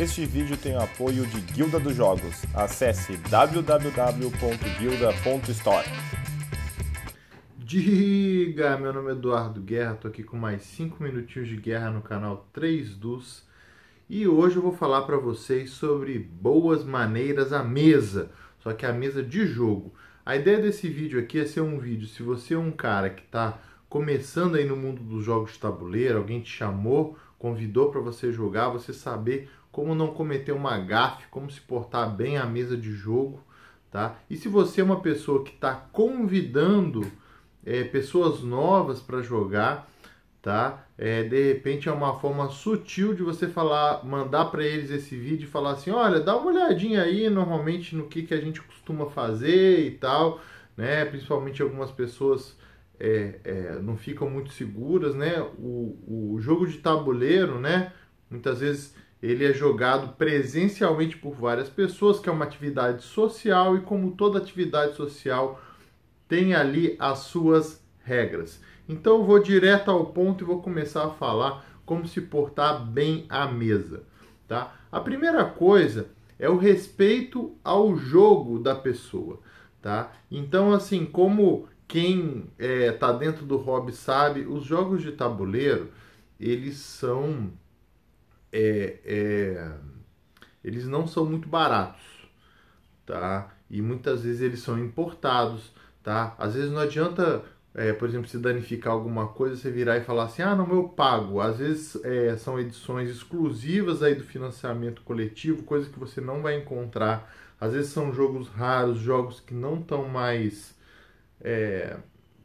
Este vídeo tem o apoio de Guilda dos Jogos. Acesse www.guilda.store. Diga, meu nome é Eduardo Guerra, estou aqui com mais 5 minutinhos de guerra no canal 3 dos e hoje eu vou falar para vocês sobre boas maneiras à mesa, só que a mesa de jogo. A ideia desse vídeo aqui é ser um vídeo, se você é um cara que está começando aí no mundo dos jogos de tabuleiro, alguém te chamou, convidou para você jogar, você saber como não cometer uma gafe, como se portar bem à mesa de jogo, tá? E se você é uma pessoa que está convidando é, pessoas novas para jogar, tá? É, de repente é uma forma sutil de você falar, mandar para eles esse vídeo e falar assim, olha, dá uma olhadinha aí, normalmente no que que a gente costuma fazer e tal, né? Principalmente algumas pessoas é, é, não ficam muito seguras, né? O, o jogo de tabuleiro, né? Muitas vezes ele é jogado presencialmente por várias pessoas, que é uma atividade social e, como toda atividade social, tem ali as suas regras. Então, eu vou direto ao ponto e vou começar a falar como se portar bem à mesa. Tá? A primeira coisa é o respeito ao jogo da pessoa. Tá? Então, assim, como quem está eh, é, dentro do hobby sabe, os jogos de tabuleiro eles são é, é, eles não são muito baratos, tá? E muitas vezes eles são importados, tá? Às vezes não adianta, é, por exemplo, se danificar alguma coisa, você virar e falar assim, ah, não, eu pago. Às vezes é, são edições exclusivas aí do financiamento coletivo, coisa que você não vai encontrar. Às vezes são jogos raros, jogos que não estão mais é,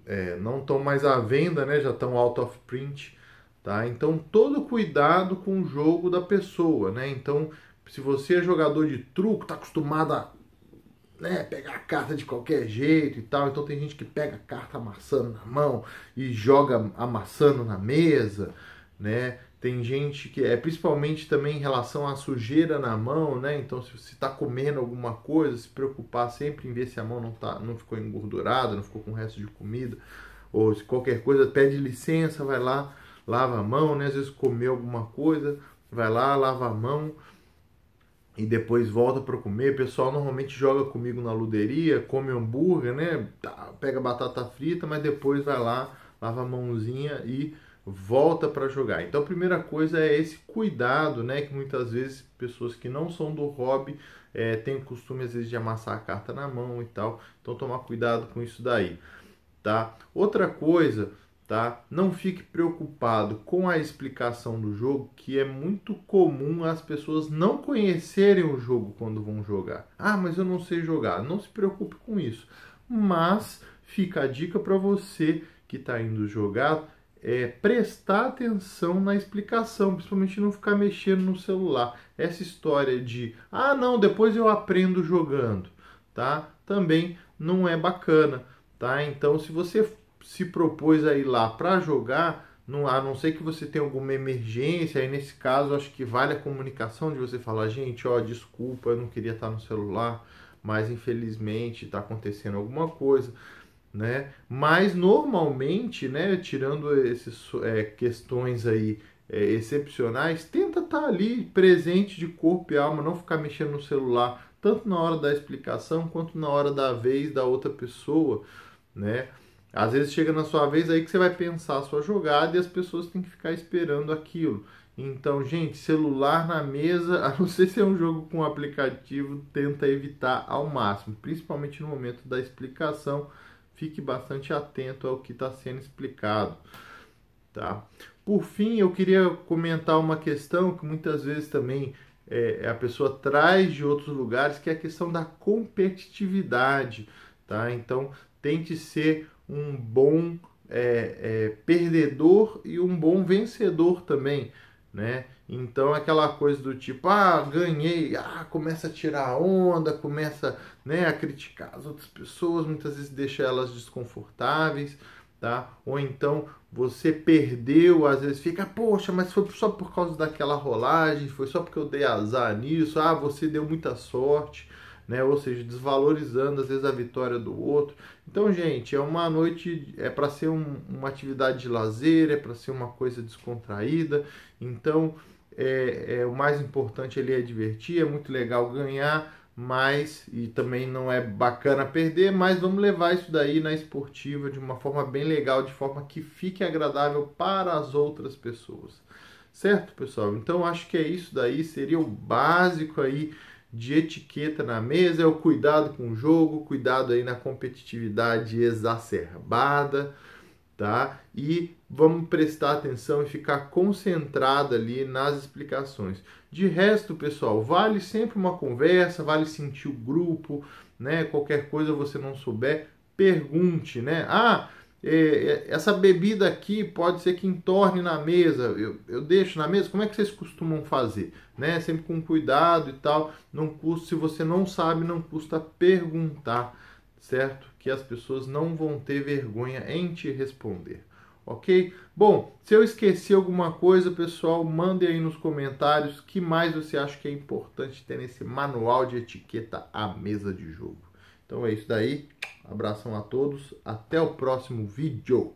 é não estão mais à venda, né? já estão out of print. Tá? Então, todo cuidado com o jogo da pessoa. Né? Então, se você é jogador de truco, está acostumado a né, pegar a carta de qualquer jeito e tal. Então tem gente que pega a carta amassando na mão e joga amassando na mesa, né? Tem gente que é principalmente também em relação à sujeira na mão, né? Então se você está comendo alguma coisa, se preocupar sempre em ver se a mão não tá, não ficou engordurada, não ficou com resto de comida, ou se qualquer coisa pede licença, vai lá lava a mão, né? Às vezes comer alguma coisa, vai lá, lava a mão e depois volta para comer. O pessoal normalmente joga comigo na luderia, come hambúrguer, né? Tá, pega batata frita, mas depois vai lá, lava a mãozinha e volta para jogar. Então a primeira coisa é esse cuidado, né? Que muitas vezes pessoas que não são do hobby é, têm o costume às vezes de amassar a carta na mão e tal. Então tomar cuidado com isso daí, tá? Outra coisa tá? Não fique preocupado com a explicação do jogo, que é muito comum as pessoas não conhecerem o jogo quando vão jogar. Ah, mas eu não sei jogar. Não se preocupe com isso. Mas fica a dica para você que está indo jogar é prestar atenção na explicação, principalmente não ficar mexendo no celular. Essa história de ah não, depois eu aprendo jogando, tá? Também não é bacana, tá? Então se você se propôs a ir lá para jogar, não, a não ser que você tenha alguma emergência, aí nesse caso acho que vale a comunicação de você falar, gente, ó, desculpa, eu não queria estar no celular, mas infelizmente está acontecendo alguma coisa, né? Mas normalmente, né, tirando essas é, questões aí é, excepcionais, tenta estar tá ali presente de corpo e alma, não ficar mexendo no celular, tanto na hora da explicação quanto na hora da vez da outra pessoa, né? Às vezes chega na sua vez aí que você vai pensar a sua jogada e as pessoas têm que ficar esperando aquilo. Então, gente, celular na mesa, a não ser se é um jogo com aplicativo, tenta evitar ao máximo, principalmente no momento da explicação. Fique bastante atento ao que está sendo explicado, tá? Por fim, eu queria comentar uma questão que muitas vezes também é, é a pessoa traz de outros lugares, que é a questão da competitividade, tá? Então, Tente ser um bom é, é, perdedor e um bom vencedor também, né? Então aquela coisa do tipo, ah, ganhei, ah, começa a tirar onda, começa né, a criticar as outras pessoas, muitas vezes deixa elas desconfortáveis, tá? Ou então você perdeu, às vezes fica, poxa, mas foi só por causa daquela rolagem, foi só porque eu dei azar nisso, ah, você deu muita sorte né? Ou seja, desvalorizando às vezes a vitória do outro. Então, gente, é uma noite, é para ser um, uma atividade de lazer, é para ser uma coisa descontraída. Então, é, é, o mais importante ali é divertir, é muito legal ganhar, mas e também não é bacana perder, mas vamos levar isso daí na esportiva de uma forma bem legal, de forma que fique agradável para as outras pessoas. Certo, pessoal? Então acho que é isso daí, seria o básico aí de etiqueta na mesa é o cuidado com o jogo, cuidado aí na competitividade exacerbada, tá? E vamos prestar atenção e ficar concentrado ali nas explicações. De resto, pessoal, vale sempre uma conversa, vale sentir o grupo, né? Qualquer coisa você não souber, pergunte, né? Ah, é, é, essa bebida aqui pode ser que entorne na mesa, eu, eu deixo na mesa, como é que vocês costumam fazer? Né? Sempre com cuidado e tal, não custa, se você não sabe, não custa perguntar, certo? Que as pessoas não vão ter vergonha em te responder, ok? Bom, se eu esqueci alguma coisa, pessoal, mandem aí nos comentários que mais você acha que é importante ter nesse manual de etiqueta à mesa de jogo. Então é isso daí. Abração a todos. Até o próximo vídeo.